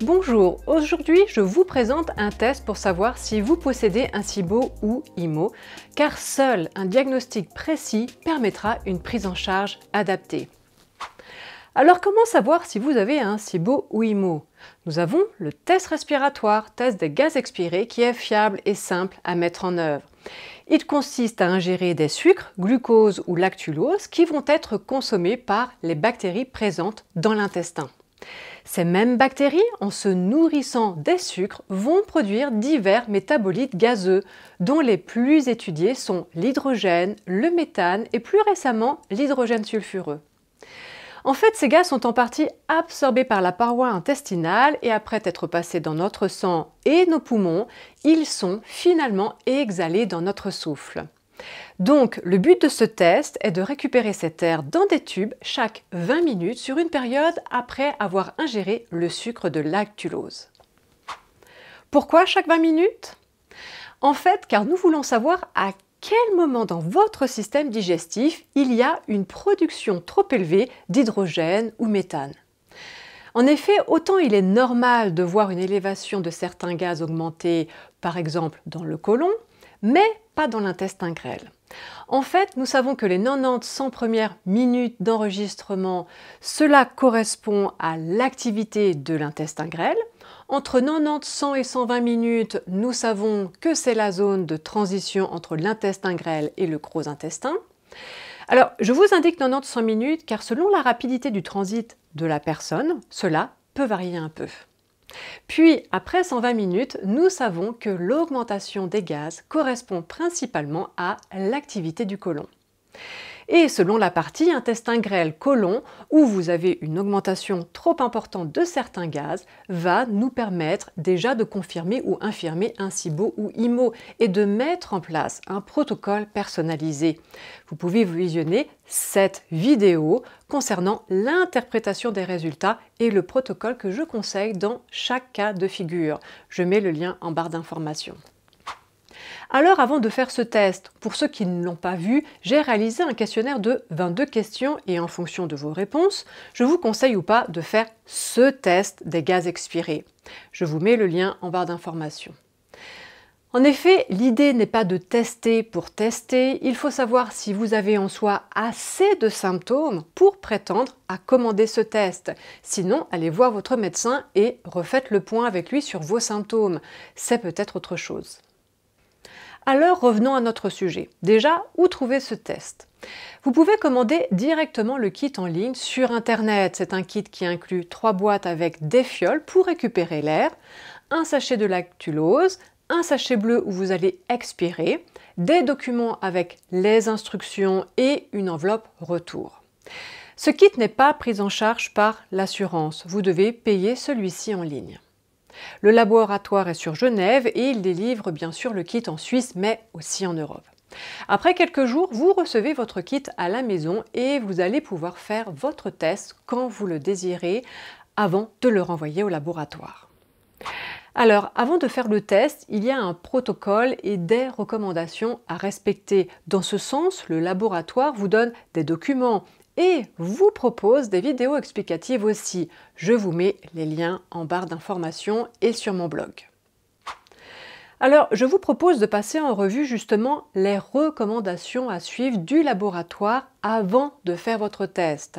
Bonjour, aujourd'hui je vous présente un test pour savoir si vous possédez un SIBO ou IMO, car seul un diagnostic précis permettra une prise en charge adaptée. Alors comment savoir si vous avez un SIBO ou IMO Nous avons le test respiratoire, test des gaz expirés, qui est fiable et simple à mettre en œuvre. Il consiste à ingérer des sucres, glucose ou lactulose, qui vont être consommés par les bactéries présentes dans l'intestin. Ces mêmes bactéries, en se nourrissant des sucres, vont produire divers métabolites gazeux, dont les plus étudiés sont l'hydrogène, le méthane et plus récemment l'hydrogène sulfureux. En fait, ces gaz sont en partie absorbés par la paroi intestinale et après être passés dans notre sang et nos poumons, ils sont finalement exhalés dans notre souffle. Donc, le but de ce test est de récupérer cet air dans des tubes chaque 20 minutes sur une période après avoir ingéré le sucre de lactulose. Pourquoi chaque 20 minutes En fait, car nous voulons savoir à quel moment dans votre système digestif il y a une production trop élevée d'hydrogène ou méthane. En effet, autant il est normal de voir une élévation de certains gaz augmenter, par exemple dans le côlon, mais dans l'intestin grêle. En fait, nous savons que les 90 100 premières minutes d'enregistrement, cela correspond à l'activité de l'intestin grêle. Entre 90, 100 et 120 minutes, nous savons que c'est la zone de transition entre l'intestin grêle et le gros intestin. Alors, je vous indique 90 100 minutes car selon la rapidité du transit de la personne, cela peut varier un peu. Puis, après 120 minutes, nous savons que l'augmentation des gaz correspond principalement à l'activité du côlon. Et selon la partie intestin grêle colon, où vous avez une augmentation trop importante de certains gaz, va nous permettre déjà de confirmer ou infirmer un SIBO ou IMO et de mettre en place un protocole personnalisé. Vous pouvez visionner cette vidéo concernant l'interprétation des résultats et le protocole que je conseille dans chaque cas de figure. Je mets le lien en barre d'information. Alors avant de faire ce test, pour ceux qui ne l'ont pas vu, j'ai réalisé un questionnaire de 22 questions et en fonction de vos réponses, je vous conseille ou pas de faire ce test des gaz expirés. Je vous mets le lien en barre d'information. En effet, l'idée n'est pas de tester pour tester, il faut savoir si vous avez en soi assez de symptômes pour prétendre à commander ce test. Sinon, allez voir votre médecin et refaites le point avec lui sur vos symptômes. C'est peut-être autre chose. Alors revenons à notre sujet. Déjà, où trouver ce test vous pouvez commander directement le kit en ligne sur Internet. C'est un kit qui inclut trois boîtes avec des fioles pour récupérer l'air, un sachet de lactulose, un sachet bleu où vous allez expirer, des documents avec les instructions et une enveloppe retour. Ce kit n'est pas pris en charge par l'assurance. Vous devez payer celui-ci en ligne. Le laboratoire est sur Genève et il délivre bien sûr le kit en Suisse mais aussi en Europe. Après quelques jours, vous recevez votre kit à la maison et vous allez pouvoir faire votre test quand vous le désirez avant de le renvoyer au laboratoire. Alors, avant de faire le test, il y a un protocole et des recommandations à respecter. Dans ce sens, le laboratoire vous donne des documents, et vous propose des vidéos explicatives aussi. Je vous mets les liens en barre d'information et sur mon blog. Alors, je vous propose de passer en revue justement les recommandations à suivre du laboratoire avant de faire votre test.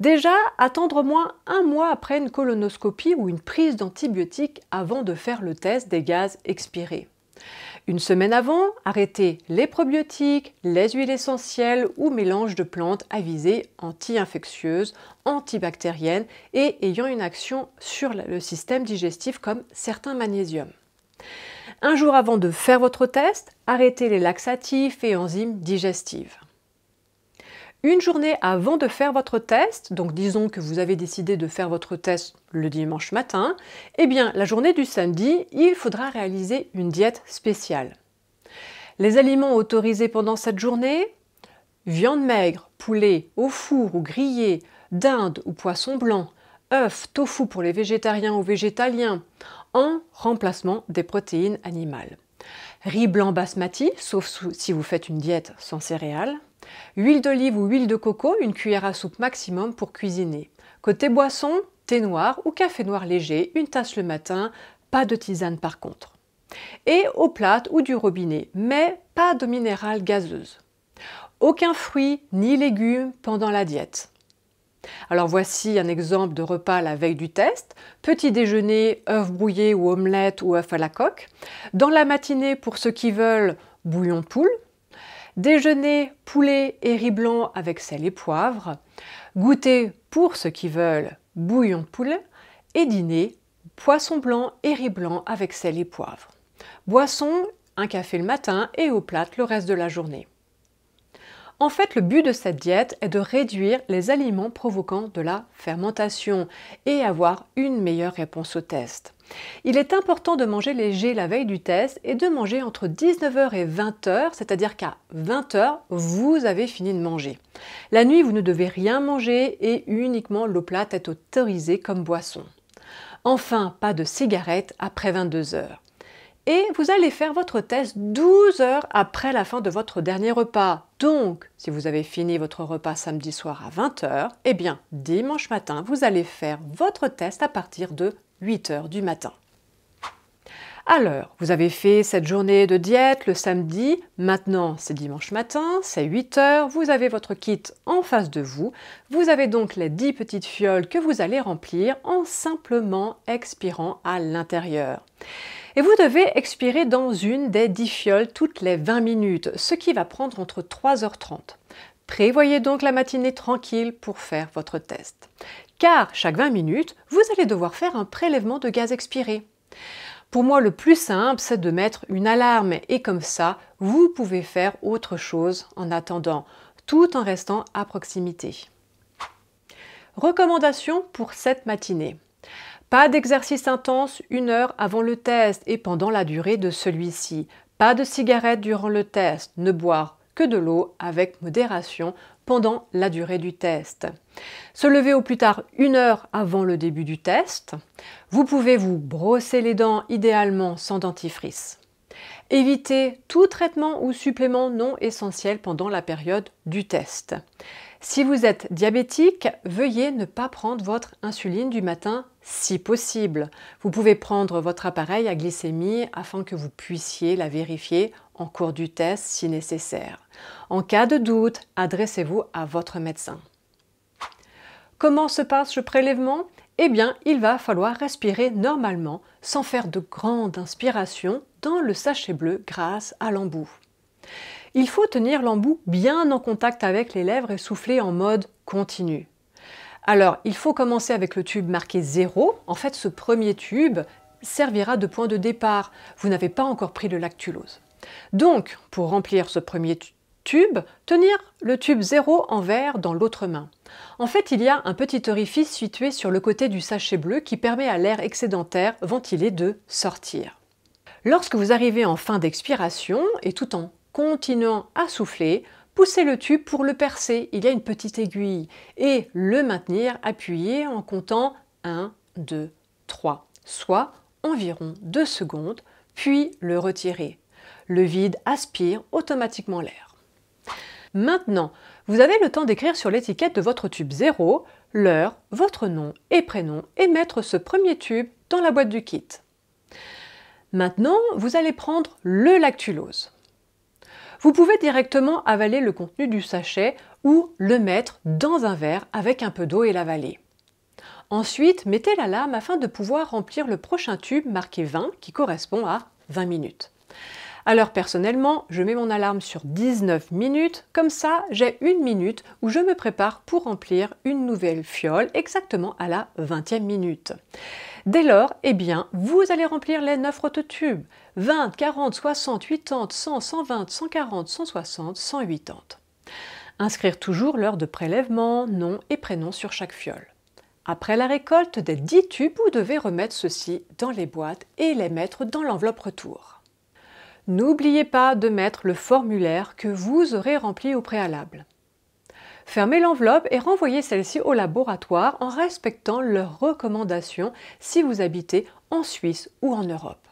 Déjà, attendre au moins un mois après une colonoscopie ou une prise d'antibiotiques avant de faire le test des gaz expirés. Une semaine avant, arrêtez les probiotiques, les huiles essentielles ou mélanges de plantes avisées anti infectieuses antibactériennes et ayant une action sur le système digestif comme certains magnésiums. Un jour avant de faire votre test, arrêtez les laxatifs et enzymes digestives. Une journée avant de faire votre test, donc disons que vous avez décidé de faire votre test le dimanche matin, eh bien la journée du samedi, il faudra réaliser une diète spéciale. Les aliments autorisés pendant cette journée viande maigre, poulet au four ou grillé, dinde ou poisson blanc, œufs, tofu pour les végétariens ou végétaliens, en remplacement des protéines animales. Riz blanc basmati, sauf si vous faites une diète sans céréales. Huile d'olive ou huile de coco, une cuillère à soupe maximum pour cuisiner. Côté boisson, thé noir ou café noir léger, une tasse le matin, pas de tisane par contre. Et eau plate ou du robinet, mais pas de minéral gazeuse. Aucun fruit ni légumes pendant la diète. Alors voici un exemple de repas la veille du test. Petit déjeuner, œufs brouillés ou omelette ou œufs à la coque. Dans la matinée, pour ceux qui veulent, bouillon poule déjeuner poulet et riz blanc avec sel et poivre, goûter pour ceux qui veulent bouillon de poulet et dîner poisson blanc et riz blanc avec sel et poivre. Boisson, un café le matin et eau plate le reste de la journée. En fait, le but de cette diète est de réduire les aliments provoquant de la fermentation et avoir une meilleure réponse au test. Il est important de manger léger la veille du test et de manger entre 19h et 20h, c'est-à-dire qu'à 20h, vous avez fini de manger. La nuit, vous ne devez rien manger et uniquement l'eau plate est autorisée comme boisson. Enfin, pas de cigarette après 22h. Et vous allez faire votre test 12 heures après la fin de votre dernier repas. Donc, si vous avez fini votre repas samedi soir à 20h, eh bien, dimanche matin, vous allez faire votre test à partir de 8 heures du matin. Alors, vous avez fait cette journée de diète le samedi, maintenant c'est dimanche matin, c'est 8 heures, vous avez votre kit en face de vous, vous avez donc les 10 petites fioles que vous allez remplir en simplement expirant à l'intérieur. Et vous devez expirer dans une des 10 fioles toutes les 20 minutes, ce qui va prendre entre 3h30. Prévoyez donc la matinée tranquille pour faire votre test car chaque 20 minutes, vous allez devoir faire un prélèvement de gaz expiré. Pour moi, le plus simple, c'est de mettre une alarme et comme ça, vous pouvez faire autre chose en attendant, tout en restant à proximité. Recommandations pour cette matinée. Pas d'exercice intense une heure avant le test et pendant la durée de celui-ci. Pas de cigarette durant le test. Ne boire que de l'eau avec modération pendant la durée du test. Se lever au plus tard une heure avant le début du test. Vous pouvez vous brosser les dents idéalement sans dentifrice. Évitez tout traitement ou supplément non essentiel pendant la période du test. Si vous êtes diabétique, veuillez ne pas prendre votre insuline du matin si possible. Vous pouvez prendre votre appareil à glycémie afin que vous puissiez la vérifier en cours du test si nécessaire. En cas de doute, adressez-vous à votre médecin. Comment se passe le prélèvement Eh bien, il va falloir respirer normalement sans faire de grandes inspirations dans le sachet bleu grâce à l'embout. Il faut tenir l'embout bien en contact avec les lèvres et souffler en mode continu. Alors, il faut commencer avec le tube marqué 0. En fait, ce premier tube servira de point de départ. Vous n'avez pas encore pris le lactulose. Donc, pour remplir ce premier tube, tenir le tube 0 en verre dans l'autre main. En fait, il y a un petit orifice situé sur le côté du sachet bleu qui permet à l'air excédentaire ventilé de sortir. Lorsque vous arrivez en fin d'expiration et tout en continuant à souffler, Poussez le tube pour le percer, il y a une petite aiguille, et le maintenir appuyé en comptant 1, 2, 3, soit environ 2 secondes, puis le retirer. Le vide aspire automatiquement l'air. Maintenant, vous avez le temps d'écrire sur l'étiquette de votre tube 0 l'heure, votre nom et prénom et mettre ce premier tube dans la boîte du kit. Maintenant, vous allez prendre le lactulose. Vous pouvez directement avaler le contenu du sachet ou le mettre dans un verre avec un peu d'eau et l'avaler. Ensuite, mettez l'alarme afin de pouvoir remplir le prochain tube marqué 20 qui correspond à 20 minutes. Alors personnellement, je mets mon alarme sur 19 minutes, comme ça j'ai une minute où je me prépare pour remplir une nouvelle fiole exactement à la 20e minute. Dès lors, eh bien, vous allez remplir les 9 tubes 20, 40, 60, 80, 100, 120, 140, 160, 180. Inscrire toujours l'heure de prélèvement, nom et prénom sur chaque fiole. Après la récolte des 10 tubes, vous devez remettre ceux-ci dans les boîtes et les mettre dans l'enveloppe retour. N'oubliez pas de mettre le formulaire que vous aurez rempli au préalable. Fermez l'enveloppe et renvoyez celle-ci au laboratoire en respectant leurs recommandations si vous habitez en Suisse ou en Europe.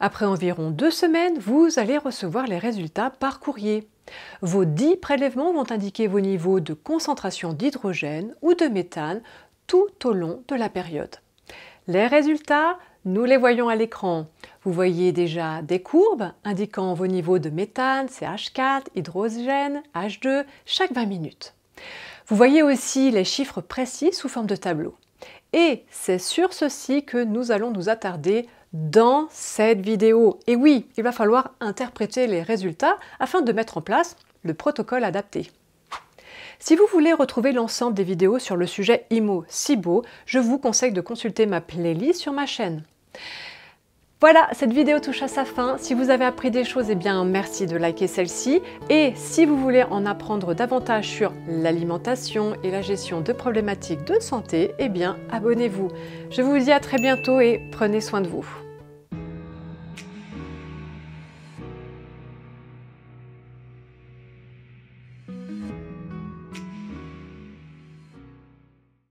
Après environ deux semaines, vous allez recevoir les résultats par courrier. Vos dix prélèvements vont indiquer vos niveaux de concentration d'hydrogène ou de méthane tout au long de la période. Les résultats nous les voyons à l'écran. Vous voyez déjà des courbes indiquant vos niveaux de méthane, CH4, hydrogène, H2, chaque 20 minutes. Vous voyez aussi les chiffres précis sous forme de tableau. Et c'est sur ceci que nous allons nous attarder dans cette vidéo. Et oui, il va falloir interpréter les résultats afin de mettre en place le protocole adapté. Si vous voulez retrouver l'ensemble des vidéos sur le sujet IMO SIBO, je vous conseille de consulter ma playlist sur ma chaîne. Voilà, cette vidéo touche à sa fin. Si vous avez appris des choses, et eh bien merci de liker celle-ci. Et si vous voulez en apprendre davantage sur l'alimentation et la gestion de problématiques de santé, eh bien abonnez-vous. Je vous dis à très bientôt et prenez soin de vous.